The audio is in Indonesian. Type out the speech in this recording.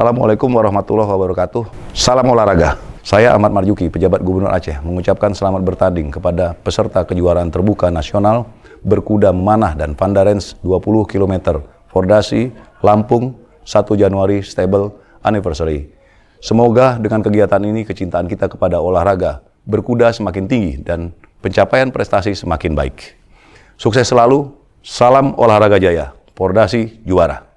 Assalamualaikum warahmatullahi wabarakatuh. Salam olahraga. Saya Ahmad Marjuki, pejabat Gubernur Aceh, mengucapkan selamat bertanding kepada peserta kejuaraan terbuka nasional berkuda memanah dan Vandarens 20 km Fordasi Lampung 1 Januari Stable Anniversary. Semoga dengan kegiatan ini kecintaan kita kepada olahraga berkuda semakin tinggi dan pencapaian prestasi semakin baik. Sukses selalu, salam olahraga jaya, Fordasi juara.